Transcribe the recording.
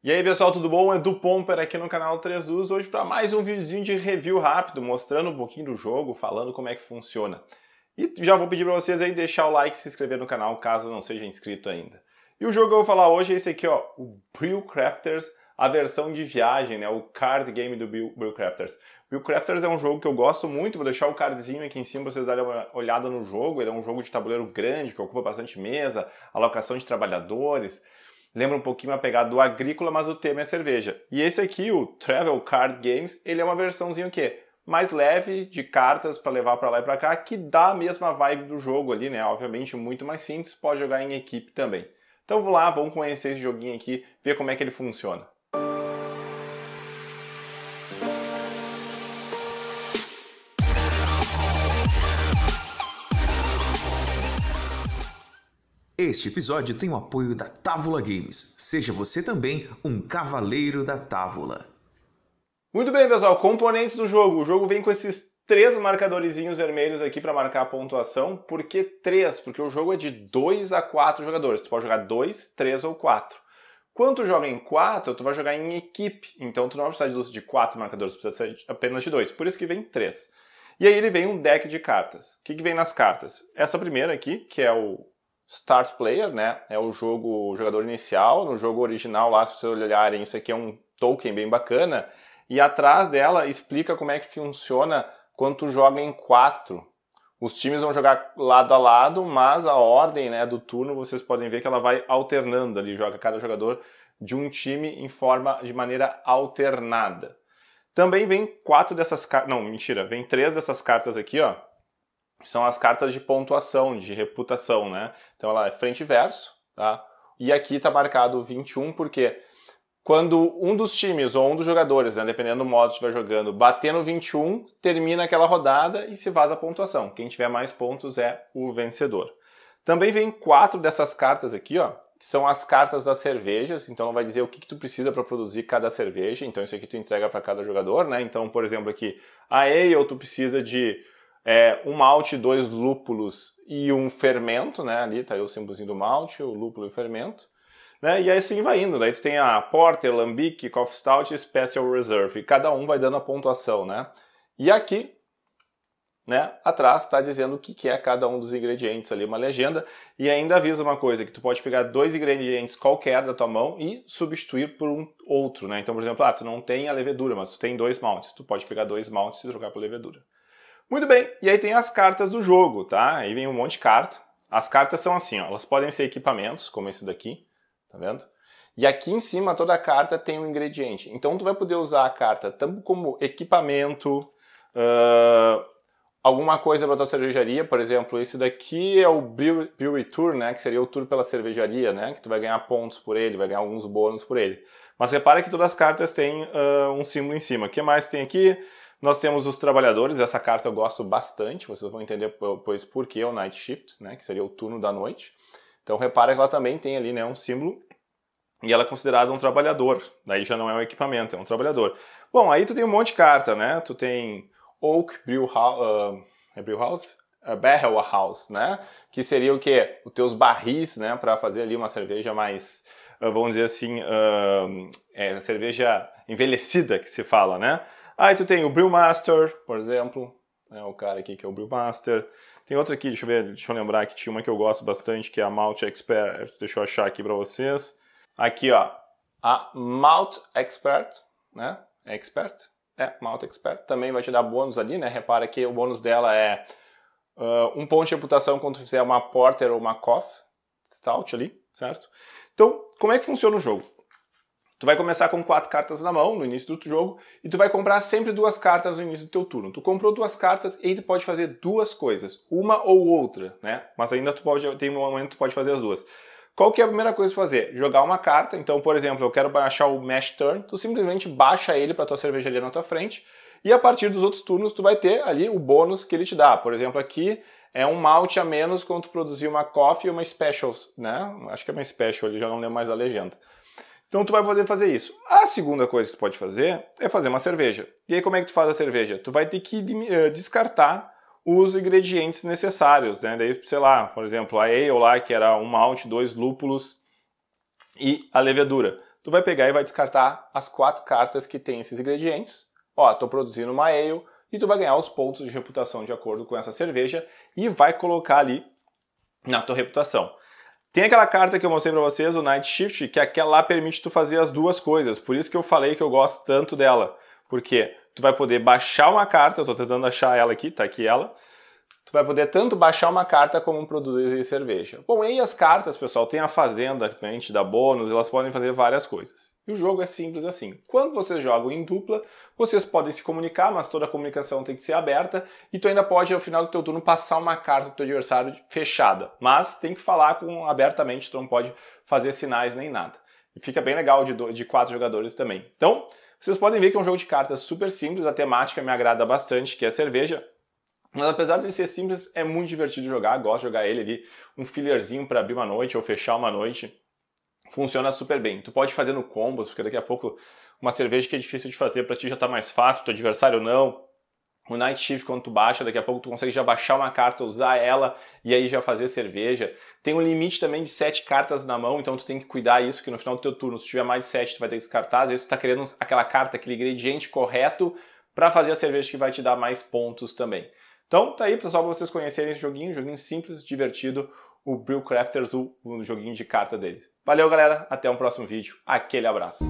E aí pessoal, tudo bom? é do Pomper aqui no canal 3 Duas, hoje para mais um videozinho de review rápido, mostrando um pouquinho do jogo, falando como é que funciona. E já vou pedir para vocês aí deixar o like e se inscrever no canal caso não seja inscrito ainda. E o jogo que eu vou falar hoje é esse aqui, ó, o Brill Crafters, a versão de viagem, né, o card game do Brill Crafters. Brill Crafters é um jogo que eu gosto muito, vou deixar o cardzinho aqui em cima para vocês darem uma olhada no jogo. Ele é um jogo de tabuleiro grande, que ocupa bastante mesa, alocação de trabalhadores lembra um pouquinho a pegada do agrícola, mas o tema é cerveja. E esse aqui, o Travel Card Games, ele é uma versãozinha o quê? mais leve de cartas para levar para lá e para cá, que dá a mesma vibe do jogo ali, né? Obviamente muito mais simples, pode jogar em equipe também. Então vou lá, vamos conhecer esse joguinho aqui, ver como é que ele funciona. Este episódio tem o apoio da Távola Games. Seja você também um cavaleiro da távola. Muito bem, pessoal. Componentes do jogo. O jogo vem com esses três marcadorzinhos vermelhos aqui para marcar a pontuação. Por que três? Porque o jogo é de dois a quatro jogadores. Tu pode jogar dois, três ou quatro. Quando tu joga em quatro, tu vai jogar em equipe. Então tu não vai precisar de quatro marcadores, tu precisa de apenas de dois. Por isso que vem três. E aí ele vem um deck de cartas. O que, que vem nas cartas? Essa primeira aqui, que é o Start Player, né? É o jogo o jogador inicial. No jogo original, lá, se vocês olharem, isso aqui é um token bem bacana. E atrás dela explica como é que funciona quando tu joga em quatro. Os times vão jogar lado a lado, mas a ordem né, do turno vocês podem ver que ela vai alternando ali, joga cada jogador de um time em forma de maneira alternada. Também vem quatro dessas cartas. Não, mentira, vem três dessas cartas aqui, ó são as cartas de pontuação, de reputação, né? Então ela é frente e verso, tá? E aqui está marcado 21, porque quando um dos times ou um dos jogadores, né, dependendo do modo que estiver jogando, bater no 21, termina aquela rodada e se vaza a pontuação. Quem tiver mais pontos é o vencedor. Também vem quatro dessas cartas aqui, ó, que são as cartas das cervejas, então vai dizer o que, que tu precisa para produzir cada cerveja, então isso aqui tu entrega para cada jogador, né? Então, por exemplo, aqui, a Ale, tu precisa de é, um malte, dois lúpulos e um fermento, né? Ali tá aí o símbolozinho do malte, o lúpulo e o fermento. Né? E aí assim vai indo. Daí tu tem a Porter, Lambic, Coffee Stout e Special Reserve. E cada um vai dando a pontuação, né? E aqui, né, atrás está dizendo o que, que é cada um dos ingredientes ali, uma legenda. E ainda avisa uma coisa, que tu pode pegar dois ingredientes qualquer da tua mão e substituir por um outro, né? Então, por exemplo, ah, tu não tem a levedura, mas tu tem dois maltes. Tu pode pegar dois maltes e trocar por levedura. Muito bem, e aí tem as cartas do jogo, tá? Aí vem um monte de carta. As cartas são assim, ó, elas podem ser equipamentos, como esse daqui, tá vendo? E aqui em cima toda carta tem um ingrediente. Então tu vai poder usar a carta tanto como equipamento, uh, alguma coisa para tua cervejaria, por exemplo, esse daqui é o Brewery Tour, né, que seria o tour pela cervejaria, né, que tu vai ganhar pontos por ele, vai ganhar alguns bônus por ele. Mas repara que todas as cartas têm uh, um símbolo em cima. O que mais tem aqui? Nós temos os trabalhadores, essa carta eu gosto bastante, vocês vão entender depois por que o night shift, né, que seria o turno da noite. Então repara que ela também tem ali né, um símbolo e ela é considerada um trabalhador. Daí já não é um equipamento, é um trabalhador. Bom, aí tu tem um monte de carta, né? Tu tem Oak Brew ah, é House, uh, é Brew House? barrel House, né? Que seria o quê? Os teus barris, né? Para fazer ali uma cerveja mais, ah, vamos dizer assim, ah, é, cerveja envelhecida que se fala, né? Aí tu tem o Brewmaster, por exemplo, né, o cara aqui que é o Brewmaster. Tem outra aqui, deixa eu ver, deixa eu lembrar que tinha uma que eu gosto bastante, que é a Malt Expert. Deixa eu achar aqui para vocês. Aqui, ó, a Malt Expert, né? Expert? É, Malt Expert. Também vai te dar bônus ali, né? Repara que o bônus dela é uh, um ponto de reputação quando você fizer uma Porter ou uma Coff Stout ali, certo? Então, como é que funciona o jogo? Tu vai começar com quatro cartas na mão no início do jogo e tu vai comprar sempre duas cartas no início do teu turno. Tu comprou duas cartas e tu pode fazer duas coisas, uma ou outra, né? Mas ainda tu pode tem um momento que tu pode fazer as duas. Qual que é a primeira coisa que fazer? Jogar uma carta. Então, por exemplo, eu quero baixar o Mash Turn, tu simplesmente baixa ele para tua cervejaria na tua frente e a partir dos outros turnos tu vai ter ali o bônus que ele te dá. Por exemplo, aqui é um malte a menos quando tu produzir uma coffee e uma specials, né? Acho que é uma special, ele já não lembro mais a legenda. Então tu vai poder fazer isso. A segunda coisa que tu pode fazer é fazer uma cerveja. E aí como é que tu faz a cerveja? Tu vai ter que eh, descartar os ingredientes necessários, né? Daí, sei lá, por exemplo, a ale lá, que era um malte, dois lúpulos e a levedura. Tu vai pegar e vai descartar as quatro cartas que tem esses ingredientes. Ó, tô produzindo uma ale e tu vai ganhar os pontos de reputação de acordo com essa cerveja e vai colocar ali na tua reputação. Tem aquela carta que eu mostrei para vocês, o Night Shift, que aquela lá permite tu fazer as duas coisas. Por isso que eu falei que eu gosto tanto dela. Porque tu vai poder baixar uma carta, eu estou tentando achar ela aqui, tá aqui ela tu vai poder tanto baixar uma carta como produzir cerveja. Bom, e as cartas, pessoal, tem a fazenda, a gente dá bônus, elas podem fazer várias coisas. E o jogo é simples assim. Quando vocês jogam em dupla, vocês podem se comunicar, mas toda a comunicação tem que ser aberta, e tu ainda pode, ao final do teu turno, passar uma carta pro teu adversário fechada. Mas tem que falar com abertamente, tu não pode fazer sinais nem nada. E fica bem legal de, dois de quatro jogadores também. Então, vocês podem ver que é um jogo de cartas super simples, a temática me agrada bastante, que é cerveja. Mas apesar de ser simples, é muito divertido jogar, gosto de jogar ele ali, um fillerzinho para abrir uma noite ou fechar uma noite. Funciona super bem. Tu pode fazer no combos, porque daqui a pouco uma cerveja que é difícil de fazer para ti já tá mais fácil, pro teu adversário não. O Night Shift, quando tu baixa, daqui a pouco tu consegue já baixar uma carta, usar ela e aí já fazer cerveja. Tem um limite também de sete cartas na mão, então tu tem que cuidar isso, que no final do teu turno, se tiver mais sete, tu vai ter que descartar. Às vezes tu tá querendo aquela carta, aquele ingrediente correto para fazer a cerveja que vai te dar mais pontos também. Então tá aí, pessoal, para vocês conhecerem esse joguinho, um joguinho simples, divertido, o Brew Crafters, o, joguinho de carta dele. Valeu, galera, até um próximo vídeo. Aquele abraço.